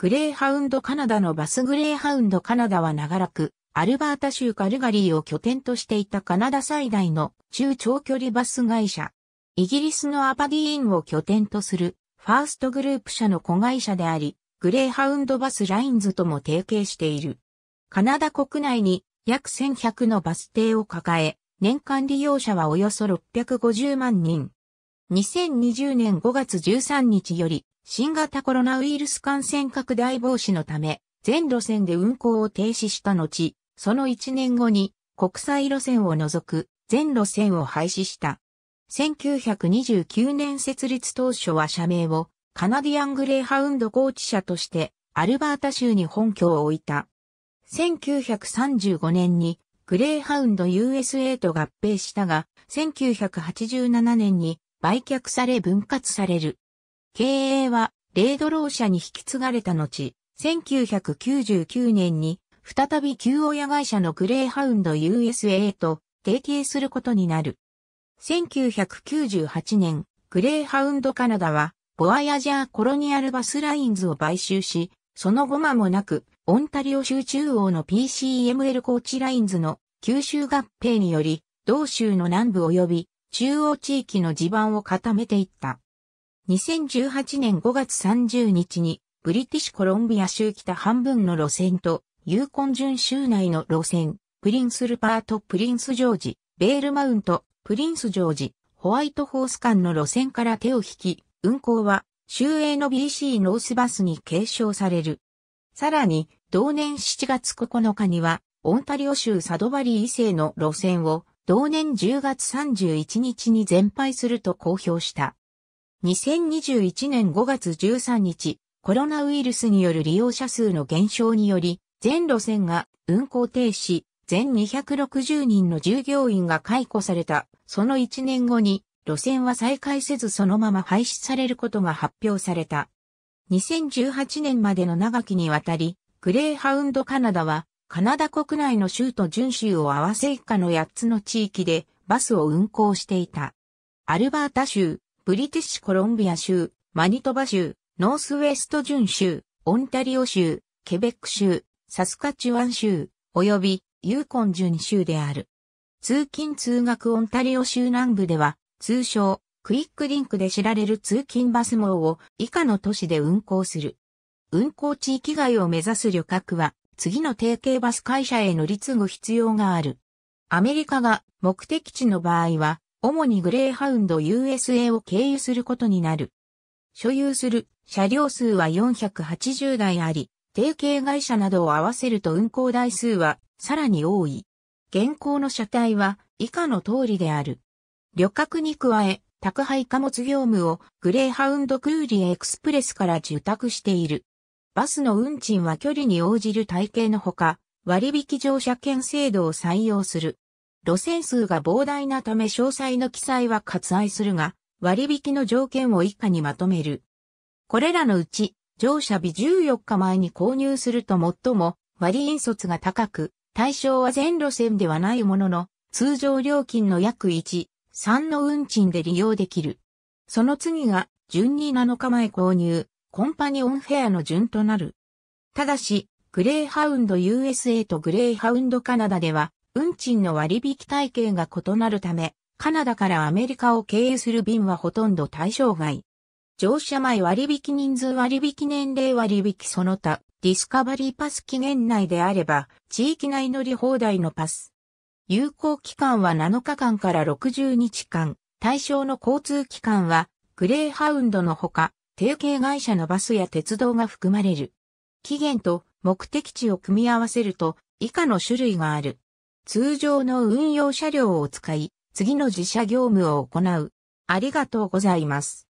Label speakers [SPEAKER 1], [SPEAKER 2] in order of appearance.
[SPEAKER 1] グレーハウンドカナダのバスグレーハウンドカナダは長らく、アルバータ州カルガリーを拠点としていたカナダ最大の中長距離バス会社。イギリスのアパディーンを拠点とするファーストグループ社の子会社であり、グレーハウンドバスラインズとも提携している。カナダ国内に約1100のバス停を抱え、年間利用者はおよそ650万人。2020年5月13日より新型コロナウイルス感染拡大防止のため、全路線で運行を停止した後、その1年後に国際路線を除く全路線を廃止した。1929年設立当初は社名をカナディアングレーハウンドコーチ社としてアルバータ州に本拠を置いた。1935年にグレーハウンド USA と合併したが、1987年に売却され分割される。経営は、レードロー社に引き継がれた後、1999年に、再び旧親会社のグレーハウンド USA と提携することになる。1998年、グレーハウンドカナダは、ボアヤジャーコロニアルバスラインズを買収し、その後間もなく、オンタリオ州中央の PCML コーチラインズの吸収合併により、同州の南部及び中央地域の地盤を固めていった。2018年5月30日に、ブリティッシュコロンビア州北半分の路線と、ユーコン準州内の路線、プリンスルパート・プリンス・ジョージ、ベールマウント、プリンス・ジョージ、ホワイトホース間の路線から手を引き、運行は、州営の BC ノースバスに継承される。さらに、同年7月9日には、オンタリオ州サドバリー以西の路線を、同年10月31日に全廃すると公表した。2021年5月13日、コロナウイルスによる利用者数の減少により、全路線が運行停止、全260人の従業員が解雇された。その1年後に、路線は再開せずそのまま廃止されることが発表された。2018年までの長きにわたり、グレーハウンドカナダは、カナダ国内の州と準州を合わせ以下の8つの地域でバスを運行していた。アルバータ州、ブリティッシュコロンビア州、マニトバ州、ノースウェスト準州、オンタリオ州、ケベック州、サスカチュワン州、及びユーコン準州である。通勤通学オンタリオ州南部では、通称、クイックリンクで知られる通勤バス網を以下の都市で運行する。運行地域外を目指す旅客は、次の提携バス会社へ乗り継ぐ必要がある。アメリカが目的地の場合は、主にグレーハウンド USA を経由することになる。所有する車両数は480台あり、提携会社などを合わせると運行台数はさらに多い。現行の車体は以下の通りである。旅客に加え、宅配貨物業務をグレーハウンドクーリエクスプレスから受託している。バスの運賃は距離に応じる体系のほか、割引乗車券制度を採用する。路線数が膨大なため詳細の記載は割愛するが、割引の条件を以下にまとめる。これらのうち、乗車日14日前に購入すると最も割引率が高く、対象は全路線ではないものの、通常料金の約1、3の運賃で利用できる。その次が、順に7日前購入、コンパニオンフェアの順となる。ただし、グレーハウンド USA とグレーハウンドカナダでは、運賃の割引体系が異なるため、カナダからアメリカを経由する便はほとんど対象外。乗車前割引人数割引年齢割引その他、ディスカバリーパス期限内であれば、地域内乗り放題のパス。有効期間は7日間から60日間。対象の交通機関は、グレーハウンドのほか、提携会社のバスや鉄道が含まれる。期限と目的地を組み合わせると、以下の種類がある。通常の運用車両を使い、次の自社業務を行う。ありがとうございます。